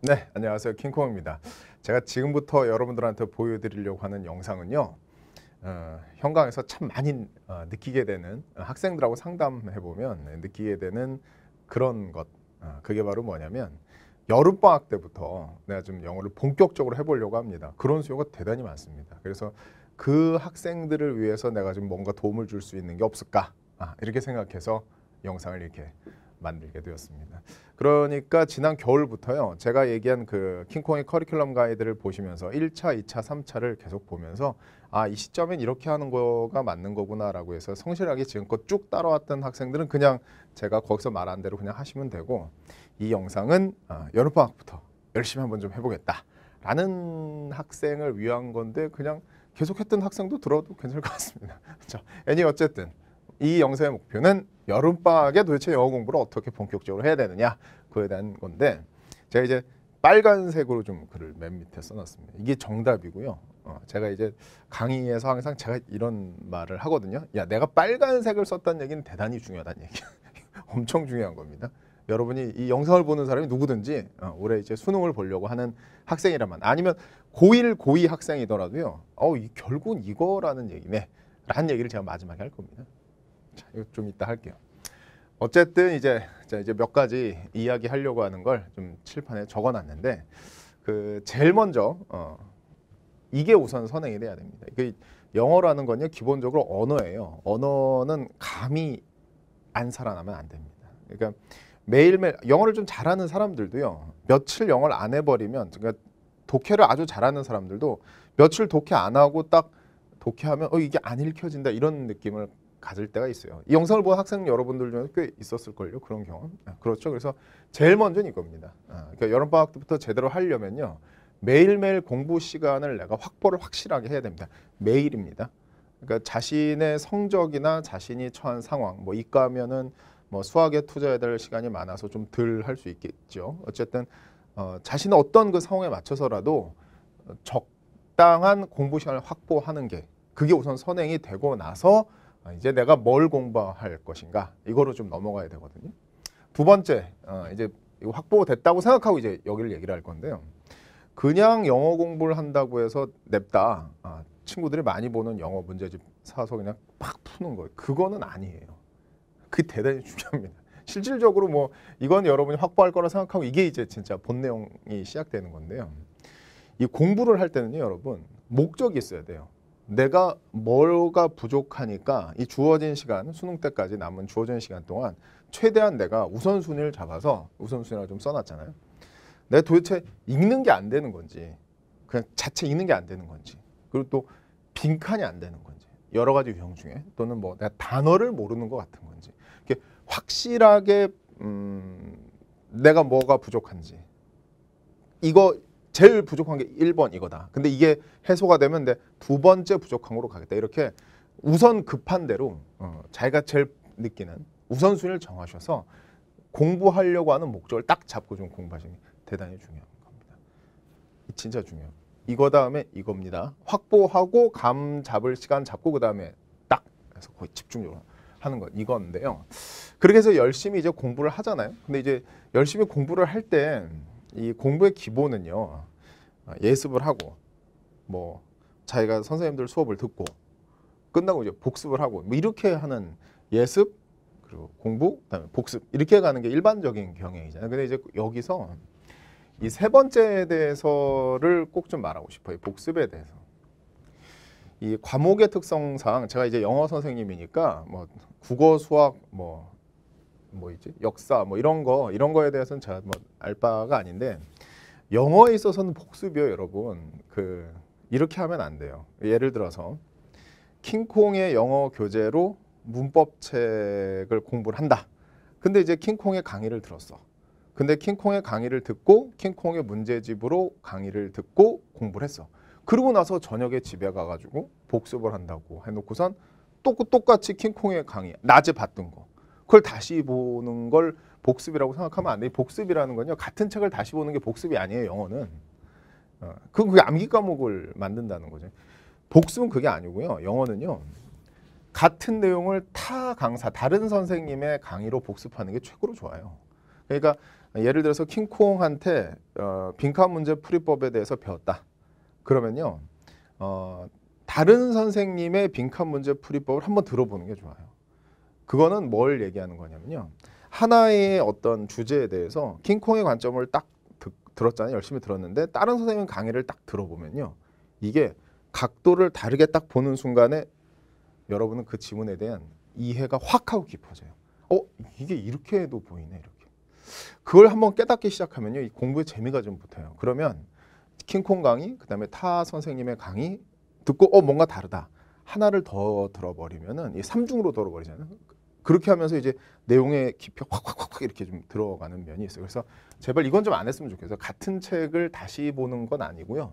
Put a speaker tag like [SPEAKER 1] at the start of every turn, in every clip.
[SPEAKER 1] 네, 안녕하세요. 킹콩입니다. 제가 지금부터 여러분들한테 보여드리려고 하는 영상은요. 어, 현강에서 참 많이 어, 느끼게 되는 어, 학생들하고 상담해보면 느끼게 되는 그런 것. 어, 그게 바로 뭐냐면 여름방학 때부터 내가 좀 영어를 본격적으로 해보려고 합니다. 그런 수요가 대단히 많습니다. 그래서 그 학생들을 위해서 내가 좀 뭔가 도움을 줄 수 있는 게 없을까? 아, 이렇게 생각해서 영상을 이렇게 만들게 되었습니다. 그러니까 지난 겨울부터요. 제가 얘기한 그 킹콩의 커리큘럼 가이드를 보시면서 1차, 2차, 3차를 계속 보면서 아, 이 시점엔 이렇게 하는 거가 맞는 거구나라고 해서 성실하게 지금껏 쭉 따라왔던 학생들은 그냥 제가 거기서 말한 대로 그냥 하시면 되고 이 영상은 아, 여름방학부터 열심히 한번 좀 해보겠다. 라는 학생을 위한 건데 그냥 계속했던 학생도 들어도 괜찮을 것 같습니다. 자, 애니 어쨌든 이 영상의 목표는 여름방학에 도대체 영어 공부를 어떻게 본격적으로 해야 되느냐 그에 대한 건데 제가 이제 빨간색으로 좀 글을 맨 밑에 써놨습니다. 이게 정답이고요. 어, 제가 이제 강의에서 항상 제가 이런 말을 하거든요. 야, 내가 빨간색을 썼다는 얘기는 대단히 중요하다는 얘기. 엄청 중요한 겁니다. 여러분이 이 영상을 보는 사람이 누구든지 어, 올해 이제 수능을 보려고 하는 학생이라면 아니면 고1, 고2 학생이더라도요. 어, 이, 결국은 이거라는 얘기네. 라는 얘기를 제가 마지막에 할 겁니다. 자, 이거 좀 이따 할게요. 어쨌든 이제 자 이제 몇 가지 이야기 하려고 하는 걸 좀 칠판에 적어놨는데 그 제일 먼저 어, 이게 우선 선행이 돼야 됩니다. 그 영어라는 건요 기본적으로 언어예요. 언어는 감히 안 살아나면 안 됩니다. 그러니까 매일매일 영어를 좀 잘하는 사람들도요 며칠 영어를 안 해버리면 그러니까 독해를 아주 잘하는 사람들도 며칠 독해 안 하고 딱 독해하면 어 이게 안 읽혀진다 이런 느낌을 가질 때가 있어요. 이 영상을 본 학생 여러분들 중에 꽤 있었을걸요. 그런 경험. 예, 그렇죠. 그래서 제일 먼저는 이겁니다. 예, 그러니까 여름방학 때부터 제대로 하려면요. 매일매일 공부 시간을 내가 확보를 확실하게 해야 됩니다. 매일입니다. 그러니까 자신의 성적이나 자신이 처한 상황, 뭐 이과면은 뭐 수학에 투자해야 될 시간이 많아서 좀 덜 할 수 있겠죠. 어쨌든 어, 자신의 어떤 그 상황에 맞춰서라도 적당한 공부 시간을 확보하는 게 그게 우선 선행이 되고 나서 아, 이제 내가 뭘 공부할 것인가 이거로 좀 넘어가야 되거든요. 두 번째 어, 이제 이거 확보됐다고 생각하고 이제 여기를 얘기를 할 건데요. 그냥 영어 공부를 한다고 해서 냅다 아, 친구들이 많이 보는 영어 문제집 사서 그냥 팍 푸는 거예요. 그거는 아니에요. 그게 대단히 중요합니다. 실질적으로 뭐 이건 여러분이 확보할 거라 생각하고 이게 이제 진짜 본 내용이 시작되는 건데요. 이 공부를 할 때는요, 여러분 목적이 있어야 돼요. 내가 뭐가 부족하니까 이 주어진 시간 수능 때까지 남은 주어진 시간 동안 최대한 내가 우선순위를 잡아서 우선순위를 좀 써놨잖아요. 내가 도대체 읽는 게 안 되는 건지 그냥 자체 읽는 게 안 되는 건지 그리고 또 빈칸이 안 되는 건지 여러 가지 유형 중에 또는 뭐 내가 단어를 모르는 것 같은 건지 이렇게 확실하게 음, 내가 뭐가 부족한지 이거 제일 부족한 게 1번 이거다. 근데 이게 해소가 되면 내두 번째 부족함으로 가겠다. 이렇게 우선 급한 대로 어, 자기가 제일 느끼는 우선순위를 정하셔서 공부하려고 하는 목적을 딱 잡고 좀 공부하시는 게 대단히 중요한 겁니다. 진짜 중요해요. 이거 다음에 이겁니다. 확보하고 감 잡을 시간 잡고 그 다음에 딱 해서 거의 집중적으로 하는 것 이건데요. 그렇게 해서 열심히 이제 공부를 하잖아요. 근데 이제 열심히 공부를 할 때 이 공부의 기본은요. 어, 예습을 하고 뭐 자기가 선생님들 수업을 듣고 끝나고 이제 복습을 하고 뭐 이렇게 하는 예습 그리고 공부 그다음에 복습 이렇게 가는 게 일반적인 경향이잖아요. 근데 이제 여기서 이 세 번째에 대해서를 꼭 좀 말하고 싶어요. 복습에 대해서. 이 과목의 특성상 제가 이제 영어 선생님이니까 뭐 국어, 수학 뭐 뭐있지 역사 뭐 이런 거 이런 거에 대해서는 제가 뭐 알바가 아닌데 영어에 있어서는 복습이요, 여러분. 그 이렇게 하면 안 돼요. 예를 들어서 킹콩의 영어 교재로 문법책을 공부를 한다. 근데 이제 킹콩의 강의를 들었어. 근데 킹콩의 강의를 듣고 킹콩의 문제집으로 강의를 듣고 공부를 했어. 그러고 나서 저녁에 집에 가가지고 복습을 한다고 해놓고선 똑, 똑같이 킹콩의 강의, 낮에 봤던 거. 그걸 다시 보는 걸 복습이라고 생각하면 안 돼. 복습이라는 건요. 같은 책을 다시 보는 게 복습이 아니에요. 영어는. 어, 그건 그게 암기 과목을 만든다는 거죠. 복습은 그게 아니고요. 영어는요. 같은 내용을 타 강사, 다른 선생님의 강의로 복습하는 게 최고로 좋아요. 그러니까 예를 들어서 킹콩한테 어, 빈칸 문제 풀이법에 대해서 배웠다. 그러면요. 어, 다른 선생님의 빈칸 문제 풀이법을 한번 들어보는 게 좋아요. 그거는 뭘 얘기하는 거냐면요. 하나의 어떤 주제에 대해서 킹콩의 관점을 딱 듣, 들었잖아요. 열심히 들었는데 다른 선생님 강의를 딱 들어보면요. 이게 각도를 다르게 딱 보는 순간에 여러분은 그 지문에 대한 이해가 확 하고 깊어져요. 어, 이게 이렇게 해도 보이네, 이렇게. 그걸 한번 깨닫기 시작하면요. 이 공부의 재미가 좀 붙어요. 그러면 킹콩 강의, 그다음에 타 선생님의 강의 듣고 어 뭔가 다르다. 하나를 더 들어버리면은 이 삼중으로 들어버리잖아요. 그렇게 하면서 이제 내용의 깊이 확확확 이렇게 좀 들어가는 면이 있어요. 그래서 제발 이건 좀 안 했으면 좋겠어요. 같은 책을 다시 보는 건 아니고요.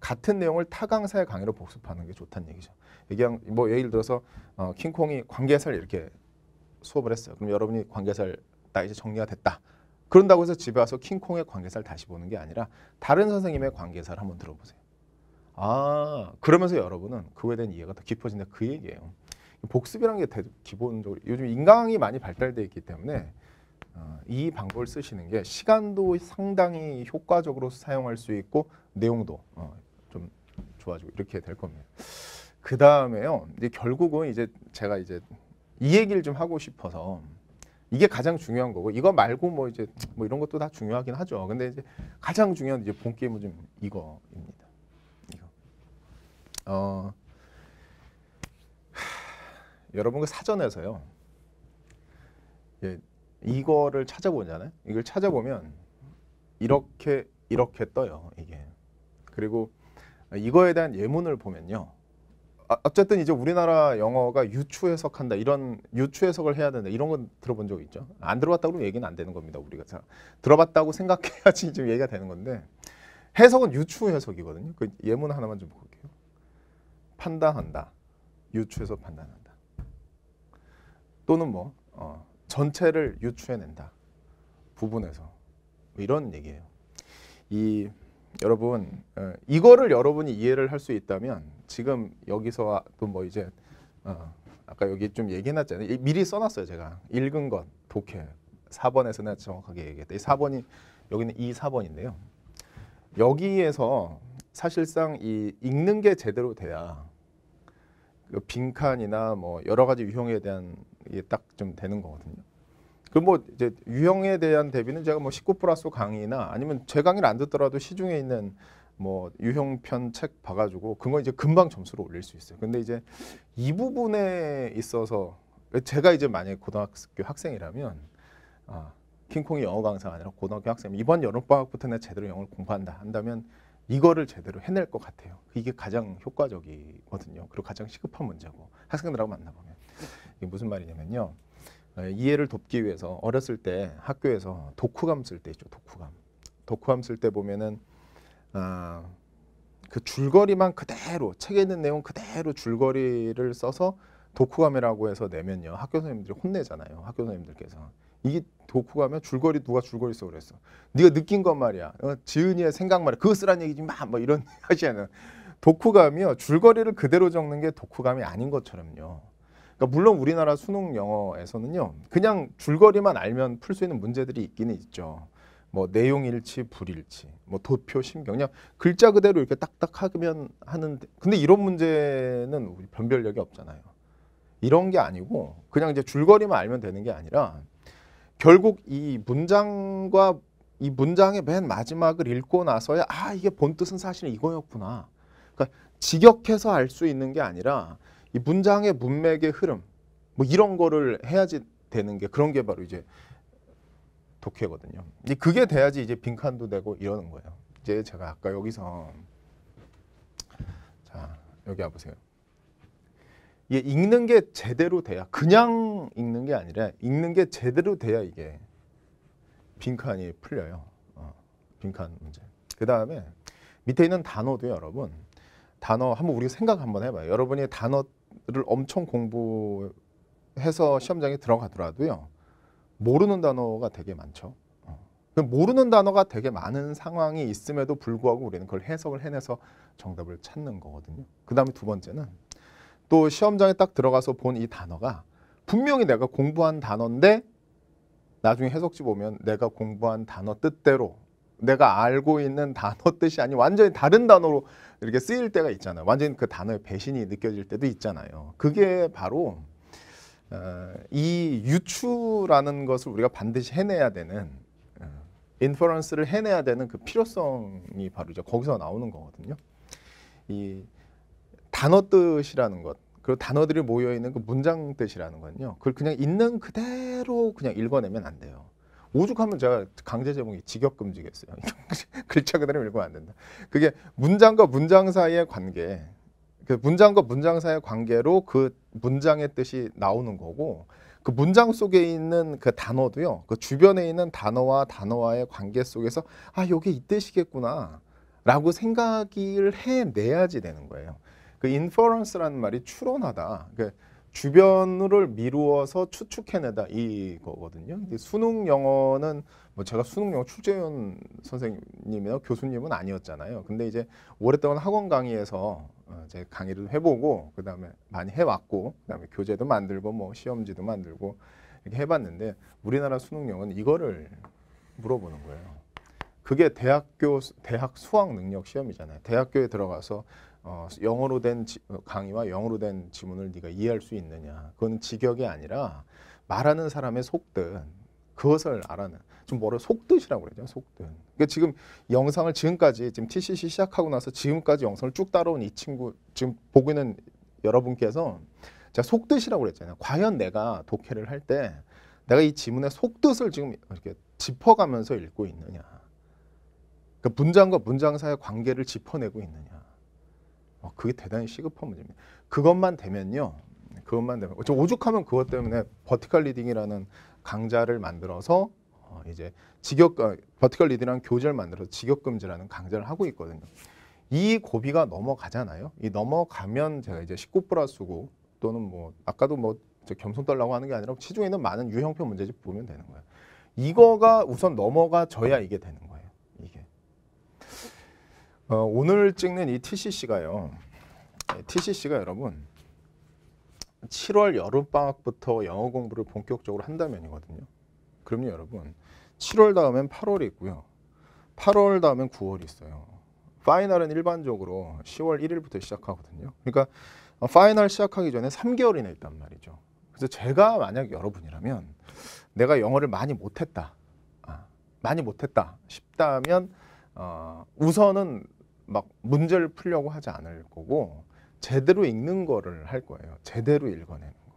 [SPEAKER 1] 같은 내용을 타 강사의 강의로 복습하는 게 좋다는 얘기죠. 얘기한 뭐 예를 들어서 어, 킹콩이 관계사를 이렇게 수업을 했어요. 그럼 여러분이 관계사를 나 이제 정리가 됐다. 그런다고 해서 집에 와서 킹콩의 관계사를 다시 보는 게 아니라 다른 선생님의 관계사를 한번 들어보세요. 아 그러면서 여러분은 그거에 대한 이해가 더 깊어진다 그 얘기예요. 복습이라는 게 기본적으로 요즘 인강이 많이 발달되어 있기 때문에 어, 이 방법을 쓰시는 게 시간도 상당히 효과적으로 사용할 수 있고 내용도 어, 좀 좋아지고 이렇게 될 겁니다. 그 다음에요. 이제 결국은 이제 제가 이제 이 얘기를 좀 하고 싶어서 이게 가장 중요한 거고 이거 말고 뭐 이제 뭐 이런 것도 다 중요하긴 하죠. 근데 이제 가장 중요한 이제 본 게임은 좀 이거입니다. 이거. 어 여러분 그 사전에서요. 예, 이거를 찾아보잖아요. 이걸 찾아보면 이렇게 이렇게 떠요. 이게. 그리고 이거에 대한 예문을 보면요. 아, 어쨌든 이제 우리나라 영어가 유추 해석한다 이런 유추 해석을 해야 된다 이런 건 들어본 적 있죠. 안 들어봤다고 얘기는 안 되는 겁니다. 우리가 들어봤다고 생각해야지 지금 얘기가 되는 건데 해석은 유추 해석이거든요. 그 예문 하나만 좀 볼게요. 판단한다. 유추해서 판단한다. 또는 뭐 어, 전체를 유추해낸다 부분에서 뭐 이런 얘기예요. 이 여러분 어, 이거를 여러분이 이해를 할 수 있다면 지금 여기서 아, 또뭐 이제 어, 아까 여기 좀 얘기해놨잖아요. 미리 써놨어요 제가 읽은 것 독해 4번에서 내가 정확하게 얘기했다. 이 4번이 여기는 이 4번인데요. 여기에서 사실상 이 읽는 게 제대로 돼야 그 빈칸이나 뭐 여러 가지 유형에 대한 딱좀 되는 거거든요. 그뭐 이제 유형에 대한 대비는 제가 뭐19 플러스 강의나 아니면 제 강의를 안 듣더라도 시중에 있는 뭐 유형편 책 봐가지고 그거 이제 금방 점수를 올릴 수 있어요. 근데 이제 이 부분에 있어서 제가 이제 만약에 고등학교 학생이라면 아, 킹콩이 영어 강사가 아니라 고등학교 학생 이번 여름방학부터 내가 제대로 영어를 공부한다 한다면 이거를 제대로 해낼 것 같아요. 이게 가장 효과적이거든요. 그리고 가장 시급한 문제고 학생들하고 만나보면. 이게 무슨 말이냐면요. 어, 이해를 돕기 위해서 어렸을 때 학교에서 독후감 쓸 때 있죠. 독후감. 독후감 쓸 때 보면은 아, 그 줄거리만 그대로 책에 있는 내용 그대로 줄거리를 써서 독후감이라고 해서 내면요. 학교 선생님들이 혼내잖아요. 학교 선생님들께서. 이게 독후감면 줄거리 누가 줄거리 써 그랬어. 네가 느낀 것 말이야. 어, 지은이의 생각 말이야. 그거 쓰란 얘기지 마. 뭐 이런 하시는 독후감이요. 줄거리를 그대로 적는 게 독후감이 아닌 것처럼요. 그러니까 물론 우리나라 수능 영어에서는요. 그냥 줄거리만 알면 풀 수 있는 문제들이 있기는 있죠. 뭐 내용일치, 불일치, 뭐 도표, 심경 그냥 글자 그대로 이렇게 딱딱하면 하는데 근데 이런 문제는 변별력이 없잖아요. 이런 게 아니고 그냥 이제 줄거리만 알면 되는 게 아니라 결국 이 문장과 이 문장의 맨 마지막을 읽고 나서야 아 이게 본 뜻은 사실 이거였구나. 그러니까 직역해서 알 수 있는 게 아니라 이 문장의 문맥의 흐름 뭐 이런 거를 해야지 되는 게 그런 게 바로 이제 독해거든요. 이제 그게 돼야지 이제 빈칸도 되고 이러는 거예요. 이제 제가 아까 여기서 자 여기 와보세요. 이게 읽는 게 제대로 돼야 그냥 읽는 게 아니라 읽는 게 제대로 돼야 이게 빈칸이 풀려요. 어, 빈칸 문제. 그 다음에 밑에 있는 단어도 여러분 단어 한번 우리가 생각 한번 해봐요. 여러분이 단어 단어를 엄청 공부해서 시험장에 들어가더라도요. 모르는 단어가 되게 많죠. 어. 그 모르는 단어가 되게 많은 상황이 있음에도 불구하고 우리는 그걸 해석을 해내서 정답을 찾는 거거든요. 그 다음에 두 번째는 또 시험장에 딱 들어가서 본 이 단어가 분명히 내가 공부한 단어인데 나중에 해석지 보면 내가 공부한 단어 뜻대로 내가 알고 있는 단어 뜻이 아닌 완전히 다른 단어로 이렇게 쓰일 때가 있잖아요. 완전히 그 단어의 배신이 느껴질 때도 있잖아요. 그게 바로 어, 이 유추라는 것을 우리가 반드시 해내야 되는 인퍼런스를 어, 해내야 되는 그 필요성이 바로 이제 거기서 나오는 거거든요. 이 단어 뜻이라는 것, 그리고 단어들이 모여 있는 그 문장 뜻이라는 건요. 그걸 그냥 있는 그대로 그냥 읽어내면 안 돼요. 오죽하면 제가 강제 제목이 직역금지겠어요. 글자 그대로 읽으면 안 된다. 그게 문장과 문장 사이의 관계, 그 문장과 문장 사이의 관계로 그 문장의 뜻이 나오는 거고 그 문장 속에 있는 그 단어도요. 그 주변에 있는 단어와 단어와의 관계 속에서 아 요게 이 뜻이겠구나 라고 생각을 해내야지 되는 거예요. 그 inference라는 말이 추론하다. 그러니까 주변을 미루어서 추측해내다 이거거든요. 근데 수능 영어는 뭐 제가 수능 영어 출제위원 선생님이나 교수님은 아니었잖아요. 근데 이제 오랫동안 학원 강의에서 어, 제 강의를 해보고 그 다음에 많이 해왔고 그 다음에 교재도 만들고 뭐 시험지도 만들고 이렇게 해봤는데 우리나라 수능 영어는 이거를 물어보는 거예요. 그게 대학교 대학 수학 능력 시험이잖아요. 대학교에 들어가서 어, 영어로 된 지, 강의와 영어로 된 지문을 네가 이해할 수 있느냐. 그건 직역이 아니라 말하는 사람의 속뜻 그것을 알아는 지금 뭐를 속뜻이라고 그러죠. 속뜻. 그러니까 지금 영상을 지금까지 지금 TCC 시작하고 나서 지금까지 영상을 쭉 따라온 이 친구 지금 보고 있는 여러분께서 제가 속뜻이라고 그랬잖아요. 과연 내가 독해를 할 때 내가 이 지문의 속뜻을 지금 이렇게 짚어가면서 읽고 있느냐. 그 문장과 문장 사이의 관계를 짚어내고 있느냐. 어, 그게 대단히 시급한 문제입니다. 그것만 되면요. 그것만 되면 저 오죽하면 그것 때문에 버티컬 리딩이라는 강좌를 만들어서 어, 이제 직역 아, 버티컬 리딩이라는 교재를 만들어서 직역 금지라는 강좌를 하고 있거든요. 이 고비가 넘어가잖아요. 이 넘어가면 제가 이제 19 플러스 9 또는 뭐 아까도 뭐 겸손 떨라고 하는 게 아니라 시중에 있는 많은 유형표 문제집 보면 되는 거예요. 이거가 우선 넘어가져야 이게 되는 거예요. 어, 오늘 찍는 이 TCC가요. 네, TCC가 여러분 7월 여름방학부터 영어 공부를 본격적으로 한다면이거든요. 그럼요 여러분 7월 다음엔 8월이 있고요. 8월 다음엔 9월이 있어요. 파이널은 일반적으로 10월 1일부터 시작하거든요. 그러니까 파이널 시작하기 전에 3개월이나 있단 말이죠. 그래서 제가 만약 여러분이라면 내가 영어를 많이 못했다. 아, 많이 못했다 싶다면 어, 우선은 막 문제를 풀려고 하지 않을 거고 제대로 읽는 거를 할 거예요. 제대로 읽어내는 거.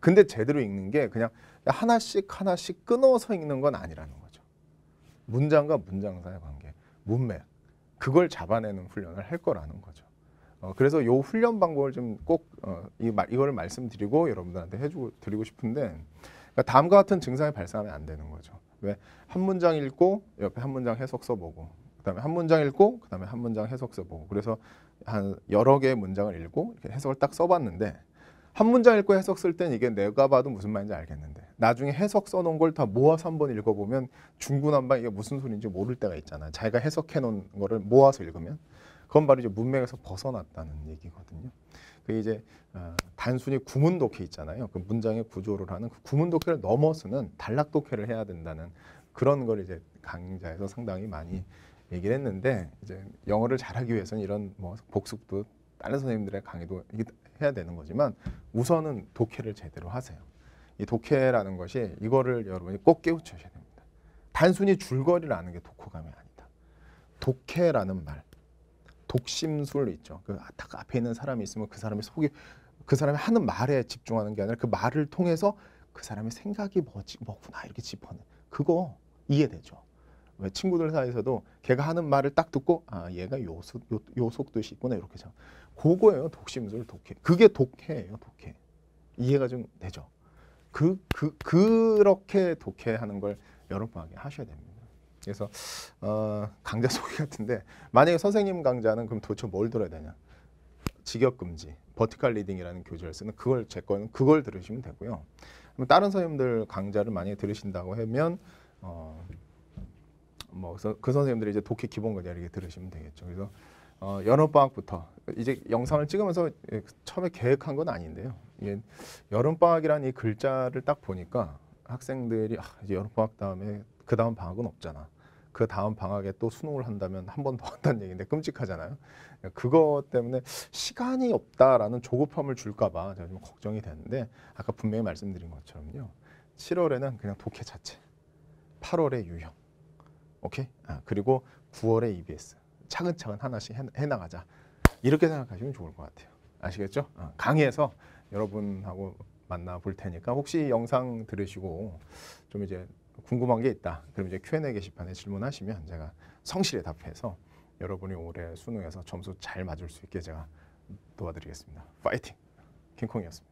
[SPEAKER 1] 근데 제대로 읽는 게 그냥 하나씩 하나씩 끊어서 읽는 건 아니라는 거죠. 문장과 문장사의 관계, 문맥 그걸 잡아내는 훈련을 할 거라는 거죠. 어, 그래서 요 훈련 방법을 좀꼭 어, 이, 이 말씀드리고 여러분들한테 해주고 드리고 싶은데 그러니까 다음과 같은 증상이 발생하면 안 되는 거죠. 왜 한 문장 읽고 옆에 한 문장 해석 써보고 그다음에 한 문장 읽고 그다음에 한 문장 해석서 보고 그래서 한 여러 개의 문장을 읽고 이렇게 해석을 딱 써봤는데 한 문장 읽고 해석 쓸 땐 이게 내가 봐도 무슨 말인지 알겠는데 나중에 해석 써놓은 걸 다 모아서 한 번 읽어보면 중구난방 이게 무슨 소리인지 모를 때가 있잖아요. 자기가 해석해놓은 거를 모아서 읽으면 그건 바로 이제 문맥에서 벗어났다는 얘기거든요. 그 이제 어, 단순히 구문 독해 있잖아요. 그 문장의 구조를 하는 그 구문 독해를 넘어서는 단락 독해를 해야 된다는 그런 걸 이제 강좌에서 상당히 많이 얘기를 했는데 이제 영어를 잘하기 위해서는 이런 뭐 복습도 다른 선생님들의 강의도 해야 되는 거지만 우선은 독해를 제대로 하세요. 이 독해라는 것이 이거를 여러분이 꼭 깨우쳐야 됩니다. 단순히 줄거리를 는게 독후감이 아니다. 독해라는 말, 독심술 있죠. 그딱 아, 앞에 있는 사람이 있으면 그 사람의 속이 그 사람이 하는 말에 집중하는 게 아니라 그 말을 통해서 그 사람의 생각이 뭐지 뭐구나 이렇게 짚어내. 그거 이해되죠. 친구들 사이에서도 걔가 하는 말을 딱 듣고 아 얘가 요속 요, 요속도시 있구나 이렇게 참 그거예요 독심술 독해 그게 독해예요 독해 이해가 좀 되죠 그, 그 그렇게 독해하는 걸 여러분에게 하셔야 됩니다 그래서 어, 강좌 소개 같은데 만약에 선생님 강좌는 그럼 도대체 뭘 들어야 되냐 직역 금지 버티컬 리딩이라는 교재를 쓰는 그걸 제 거는 그걸 들으시면 되고요 다른 선생님들 강좌를 만약에 들으신다고 하면 어, 뭐그 선생님들이 이제 독해 기본 거냐 이렇게 들으시면 되겠죠. 그래서 어, 여름 방학부터 이제 영상을 찍으면서 예, 처음에 계획한 건 아닌데요. 이게 여름 방학이라는 이 글자를 딱 보니까 학생들이 아, 이제 여름 방학 다음에 그 다음 방학은 없잖아. 그 다음 방학에 또 수능을 한다면 한 번 더 한다는 얘기인데 끔찍하잖아요. 그거 때문에 시간이 없다라는 조급함을 줄까봐 제가 좀 걱정이 되는데 아까 분명히 말씀드린 것처럼요. 7월에는 그냥 독해 자체, 8월에 유형. 오케이? 아, 그리고 9월에 EBS. 차근차근 하나씩 해, 나가자 이렇게 생각하시면 좋을 것 같아요. 아시겠죠? 아, 강의에서 여러분하고 만나 볼 테니까 혹시 영상 들으시고 좀 이제 궁금한 게 있다. 그럼 이제 Q&A 게시판에 질문하시면 제가 성실히 답해서 여러분이 올해 수능에서 점수 잘 맞을 수 있게 제가 도와드리겠습니다. 파이팅! 킹콩이었습니다.